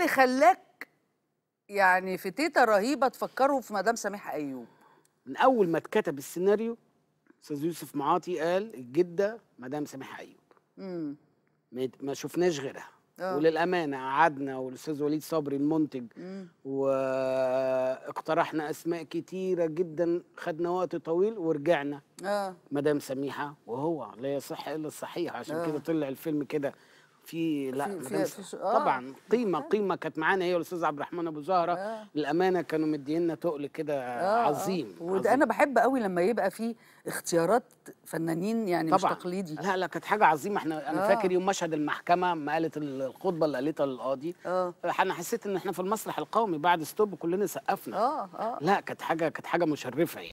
اللي خلاك يعني في تيتا رهيبه تفكره في مدام سميحه ايوب من اول ما اتكتب السيناريو استاذ يوسف معاطي قال الجده مدام سميحه ايوب امم ما شفناش غيرها أوه. وللامانه قعدنا والاستاذ وليد صبري المنتج واقترحنا اسماء كتيره جدا خدنا وقت طويل ورجعنا آه. مدام سميحه وهو لا يصح الا الصحيح عشان آه. كده طلع الفيلم كده في لا في في في آه طبعا قيمه آه قيمه كانت معانا هي والاستاذ عبد الرحمن ابو زهره آه للامانه كانوا مدينا تقل كده آه, آه. عظيم آه وده انا بحب قوي لما يبقى في اختيارات فنانين يعني طبعا مش تقليدي لا لا كانت حاجه عظيمه احنا انا آه فاكر يوم مشهد المحكمه ما قالت الخطبه اللي قالتها للقاضي آه انا حسيت ان احنا في المسرح القومي بعد ستوب كلنا سقفنا آه آه لا كانت حاجه كانت حاجه مشرفه يعني